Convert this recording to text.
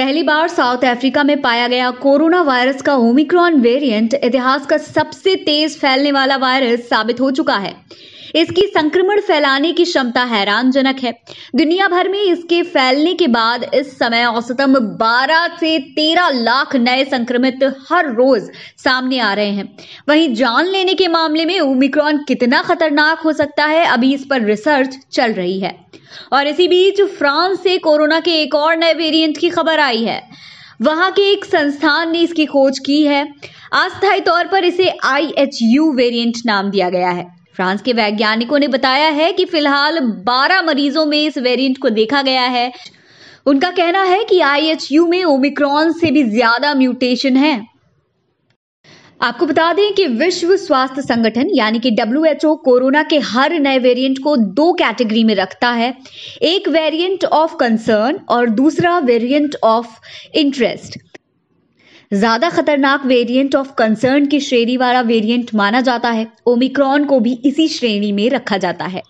पहली बार south Africa में पाया गया कोरोना वायरस का ओमिक्रॉन वेरिएंट इतिहास का सबसे तेज फैलने वाला वायरस साबित हो चुका है इसकी संक्रमण फैलाने की क्षमता हैरानजनक है दुनिया भर में इसके फैलने के बाद इस समय औसतम 12 से 13 लाख नए संक्रमित हर रोज सामने आ रहे हैं वहीं जान लेने के मामले में ओमिक्रॉन कितना खतरनाक हो सकता है अभी इस पर रिसर्च चल रही है और इसी बीच फ्रांस से कोरोना के एक और नए वेरिएंट की खबर आई है वहां के एक संस्थान ने इसकी खोज की है अस्थायी तौर पर इसे आई एच यू वेरियंट नाम दिया गया है फ्रांस के वैज्ञानिकों ने बताया है कि फिलहाल 12 मरीजों में इस वेरिएंट को देखा गया है उनका कहना है कि आईएचयू में ओमिक्रॉन से भी ज्यादा म्यूटेशन है आपको बता दें कि विश्व स्वास्थ्य संगठन यानी कि डब्ल्यू कोरोना के हर नए वेरिएंट को दो कैटेगरी में रखता है एक वेरिएंट ऑफ कंसर्न और दूसरा वेरिएंट ऑफ इंटरेस्ट ज्यादा खतरनाक वेरिएंट ऑफ कंसर्न की श्रेणी वाला वेरिएंट माना जाता है ओमिक्रॉन को भी इसी श्रेणी में रखा जाता है